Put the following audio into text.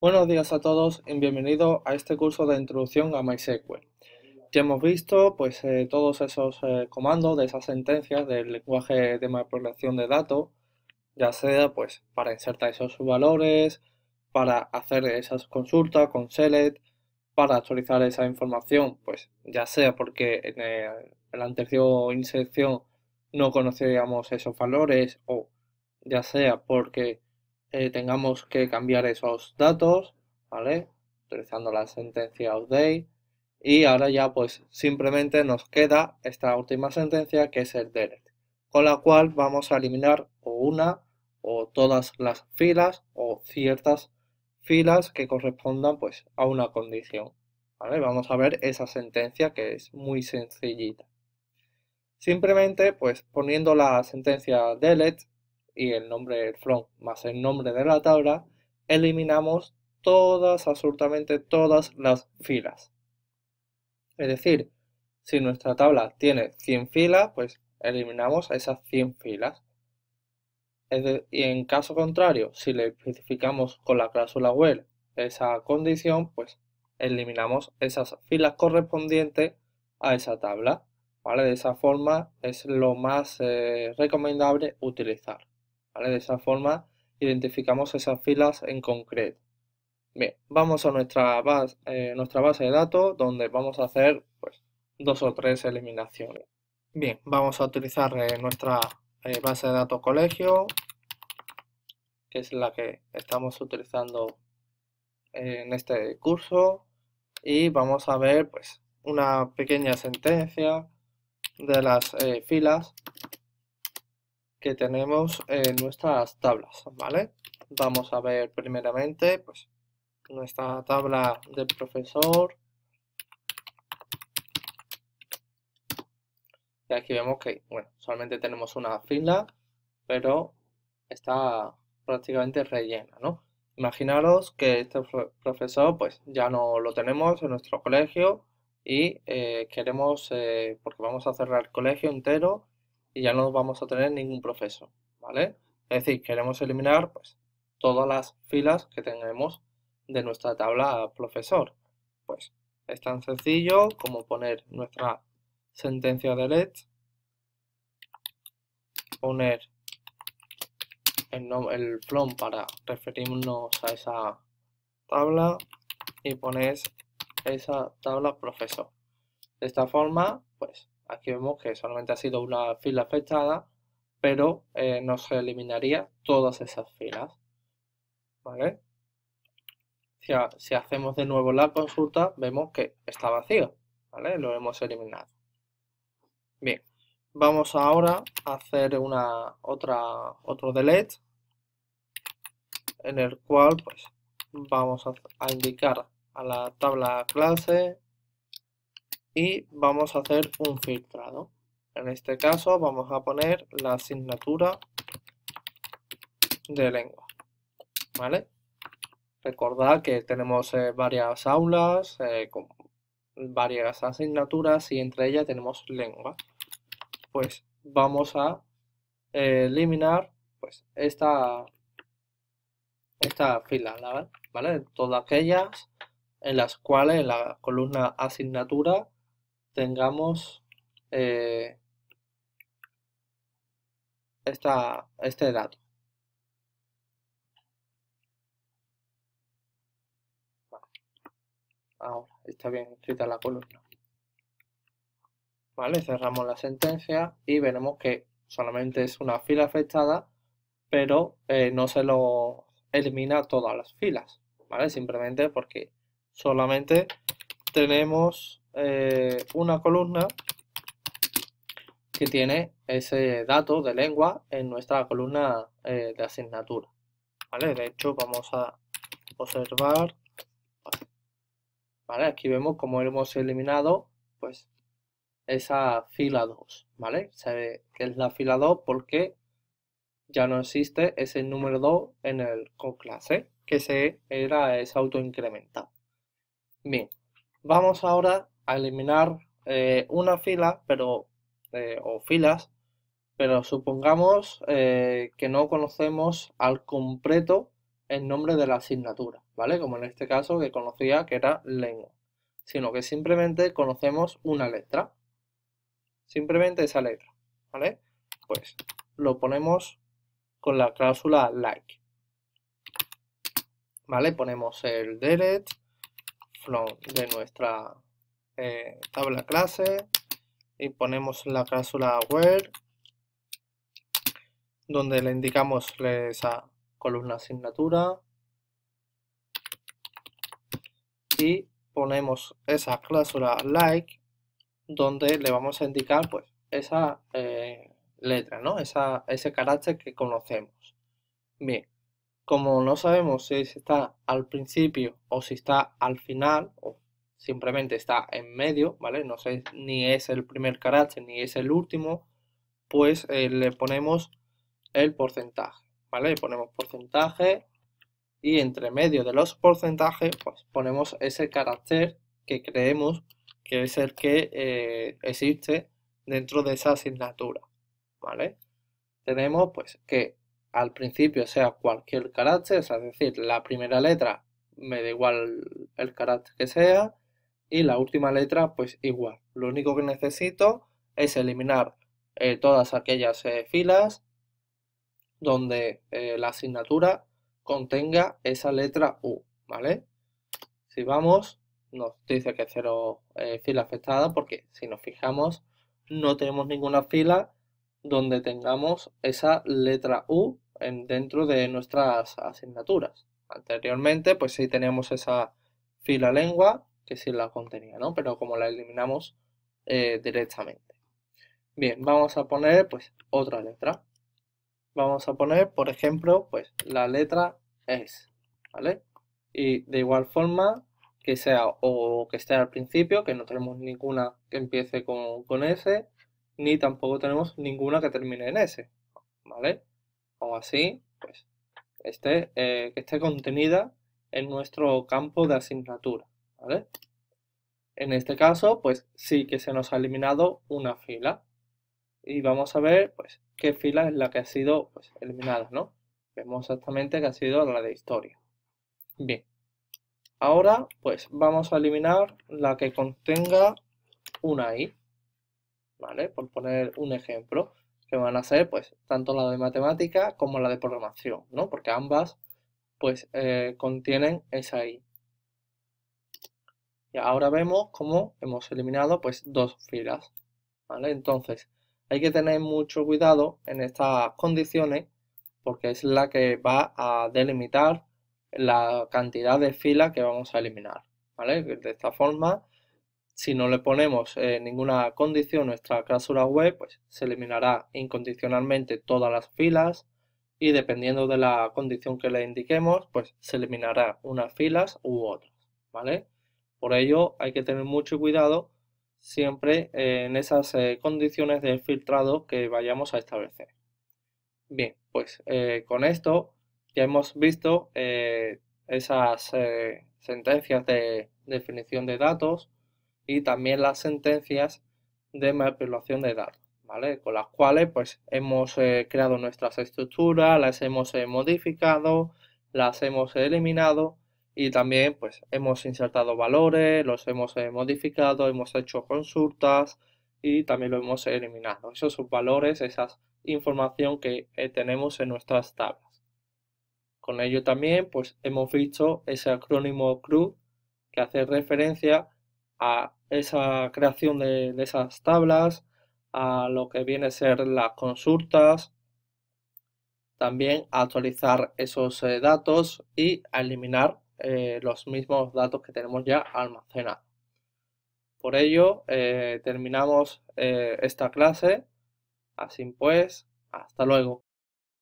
Buenos días a todos y bienvenidos a este curso de introducción a MySQL. Ya hemos visto pues, eh, todos esos eh, comandos de esas sentencias del lenguaje de manipulación de datos, ya sea pues, para insertar esos valores, para hacer esas consultas con select, para actualizar esa información, pues ya sea porque en, el, la anterior inserción no conocíamos esos valores o ya sea porque eh, tengamos que cambiar esos datos, ¿vale? Utilizando la sentencia update. Y ahora ya pues simplemente nos queda esta última sentencia que es el delete, con la cual vamos a eliminar o una o todas las filas o ciertas filas que correspondan pues a una condición. ¿vale? Vamos a ver esa sentencia que es muy sencillita. Simplemente pues poniendo la sentencia delete y el nombre del front más el nombre de la tabla, eliminamos todas, absolutamente todas las filas. Es decir, si nuestra tabla tiene 100 filas, pues eliminamos esas 100 filas. y en caso contrario, si le especificamos con la cláusula where esa condición, pues eliminamos esas filas correspondientes a esa tabla. De esa forma es lo más eh, recomendable utilizar. De esa forma identificamos esas filas en concreto. Bien, vamos a nuestra base, eh, nuestra base de datos donde vamos a hacer pues, dos o tres eliminaciones. Bien, vamos a utilizar eh, nuestra eh, base de datos colegio, que es la que estamos utilizando en este curso. Y vamos a ver pues, una pequeña sentencia de las filas que tenemos en nuestras tablas, ¿vale? Vamos a ver primeramente, pues, nuestra tabla del profesor. Y aquí vemos que, bueno, solamente tenemos una fila, pero está prácticamente rellena, ¿no? Imaginaros que este profesor, pues, ya no lo tenemos en nuestro colegio y eh, queremos, eh, porque vamos a cerrar el colegio entero, y ya no vamos a tener ningún profesor, ¿vale? Es decir, queremos eliminar pues, todas las filas que tenemos de nuestra tabla profesor. Pues es tan sencillo como poner nuestra sentencia de let, poner el, el from para referirnos a esa tabla y poner esa tabla profesor. De esta forma, pues Aquí vemos que solamente ha sido una fila fechada, pero eh, no se eliminaría todas esas filas. Si, hacemos de nuevo la consulta, vemos que está vacío. ¿Vale? Lo hemos eliminado. Bien, vamos ahora a hacer una, otra, otro delete en el cual pues, vamos a indicar a la tabla clase y vamos a hacer un filtrado. En este caso vamos a poner la asignatura de lengua. ¿Vale? Recordad que tenemos eh, varias aulas eh, con varias asignaturas y entre ellas tenemos lengua. Pues vamos a eh, eliminar pues esta, esta fila, ¿vale? ¿vale? Todas aquellas en las cuales en la columna asignatura tengamos eh, este dato. Ahora está bien escrita la columna. Vale, cerramos la sentencia y veremos que solamente es una fila afectada, pero eh, no se lo elimina todas las filas, ¿vale? Simplemente porque solamente tenemos eh, una columna que tiene ese dato de lengua en nuestra columna eh, de asignatura. ¿Vale? De hecho, vamos a observar. ¿Vale? Aquí vemos cómo hemos eliminado pues, esa fila 2. ¿Vale? Se ve que es la fila 2 porque ya no existe ese número 2 en el con clase, que se era ese autoincremental. Bien, vamos ahora eliminar eh, una fila pero eh, o filas pero supongamos eh, que no conocemos al completo el nombre de la asignatura, ¿vale? Como en este caso que conocía que era lengua, sino que simplemente conocemos una letra, simplemente esa letra, ¿vale? Pues lo ponemos con la cláusula like, ¿vale? Ponemos el delete from de nuestra eh, tabla clase y ponemos la cláusula where donde le indicamos esa columna asignatura y ponemos esa cláusula like donde le vamos a indicar pues esa eh, letra, ¿no? Esa, ese carácter que conocemos. Bien, como no sabemos si está al principio o si está al final, o simplemente está en medio, ¿vale? No sé, ni es el primer carácter ni es el último, pues eh, le ponemos el porcentaje, ¿vale? Le ponemos porcentaje y entre medio de los porcentajes, pues ponemos ese carácter que creemos que es el que eh, existe dentro de esa asignatura, ¿vale? Tenemos pues que al principio sea cualquier carácter, es decir, la primera letra me da igual el carácter que sea, y la última letra pues igual. Lo único que necesito es eliminar eh, todas aquellas eh, filas donde eh, la asignatura contenga esa letra U, ¿vale? Si vamos, nos dice que cero fila afectada porque si nos fijamos no tenemos ninguna fila donde tengamos esa letra U en, dentro de nuestras asignaturas. Anteriormente, pues sí teníamos esa fila lengua que sí la contenía, ¿no? Pero como la eliminamos eh, directamente. Bien, vamos a poner pues otra letra. Vamos a poner, por ejemplo, pues la letra S, ¿vale? Y de igual forma que sea o que esté al principio, que no tenemos ninguna que empiece con, S, ni tampoco tenemos ninguna que termine en S, ¿vale? O así, pues, esté, eh, que esté contenida en nuestro campo de asignatura. En este caso, pues sí que se nos ha eliminado una fila. Y vamos a ver, pues, qué fila es la que ha sido pues, eliminada, ¿no? Vemos exactamente que ha sido la de historia. Bien. Ahora, pues, vamos a eliminar la que contenga una i, ¿vale? Por poner un ejemplo, que van a ser, pues, tanto la de matemática como la de programación, ¿no? Porque ambas, pues, eh, contienen esa i. Y ahora vemos cómo hemos eliminado pues dos filas. ¿vale? Entonces, hay que tener mucho cuidado en estas condiciones porque es la que va a delimitar la cantidad de filas que vamos a eliminar. ¿vale? De esta forma, si no le ponemos eh, ninguna condición a nuestra cláusula web, pues se eliminará incondicionalmente todas las filas y dependiendo de la condición que le indiquemos, pues se eliminará unas filas u otras. ¿vale? Por ello hay que tener mucho cuidado siempre en esas eh, condiciones de filtrado que vayamos a establecer. Bien, pues eh, con esto ya hemos visto eh, esas sentencias de definición de datos y también las sentencias de manipulación de datos, ¿vale? Con las cuales pues hemos creado nuestras estructuras, las hemos modificado, las hemos eliminado y también pues hemos insertado valores, los hemos eh, modificado, hemos hecho consultas y también lo hemos eliminado. Esos son valores, esa información que eh, tenemos en nuestras tablas. Con ello también pues hemos visto ese acrónimo CRU que hace referencia a esa creación de, esas tablas, a lo que viene a ser las consultas, también a actualizar esos eh, datos y a eliminar eh, los mismos datos que tenemos ya almacenados. Por ello, eh, terminamos eh, esta clase. Así pues, hasta luego.